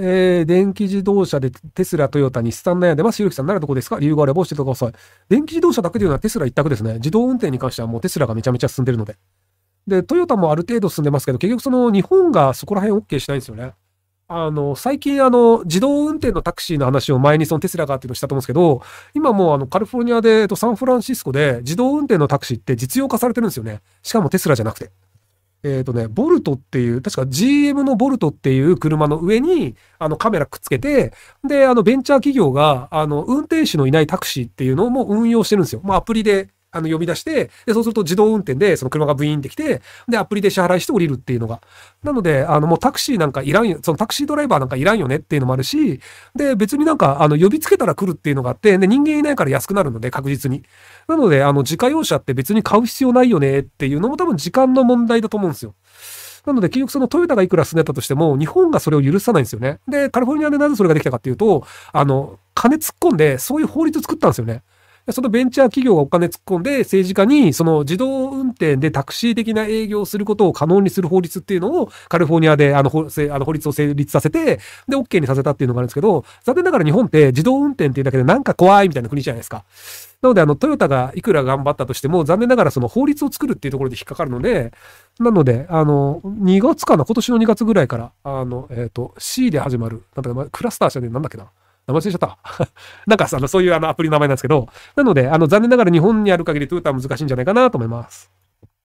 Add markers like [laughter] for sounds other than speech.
えー、電気自動車でテスラ、トヨタ、日産悩んでます。ひろきさん、ならどこですか理由があれば教えてください。電気自動車だけでいうのはテスラ一択ですね。自動運転に関してはもうテスラがめちゃめちゃ進んでるので。で、トヨタもある程度進んでますけど、結局その日本がそこら辺 OK しないんですよね。あの、最近あの、自動運転のタクシーの話を前にそのテスラがっていうのしたと思うんですけど、今もうあの、カリフォルニアで、えっと、サンフランシスコで自動運転のタクシーって実用化されてるんですよね。しかもテスラじゃなくて。えっ、ー、とね、ボルトっていう、確か GM のボルトっていう車の上に、あの、カメラくっつけて、で、あの、ベンチャー企業が、あの、運転手のいないタクシーっていうのも運用してるんですよ。まあ、アプリであの、呼び出して、で、そうすると自動運転で、その車がブイーンってきて、で、アプリで支払いして降りるっていうのが。なので、あの、もうタクシーなんかいらんよ、そのタクシードライバーなんかいらんよねっていうのもあるし、で、別になんか、あの、呼びつけたら来るっていうのがあって、で、人間いないから安くなるので、確実に。なので、あの、自家用車って別に買う必要ないよねっていうのも多分時間の問題だと思うんですよ。なので、結局そのトヨタがいくら進でたとしても、日本がそれを許さないんですよね。で、カリフォルニアでなぜそれができたかっていうと、あの、金突っ込んで、そういう法律作ったんですよね。そのベンチャー企業がお金突っ込んで政治家にその自動運転でタクシー的な営業をすることを可能にする法律っていうのをカリフォルニアであの法あの法律を成立させて、で、OK にさせたっていうのがあるんですけど、残念ながら日本って自動運転っていうだけでなんか怖いみたいな国じゃないですか。なので、あの、トヨタがいくら頑張ったとしても、残念ながらその法律を作るっていうところで引っかかるので、なので、あの、2月かな、今年の2月ぐらいから、あの、えっ、ー、と、C で始まる、なんだか、クラスターじゃねえ、なんだっけな。名前忘れちゃった [laughs] なんかあの、そういうあのアプリの名前なんですけど、なので、あの、残念ながら日本にある限りトヨタは難しいんじゃないかなと思います。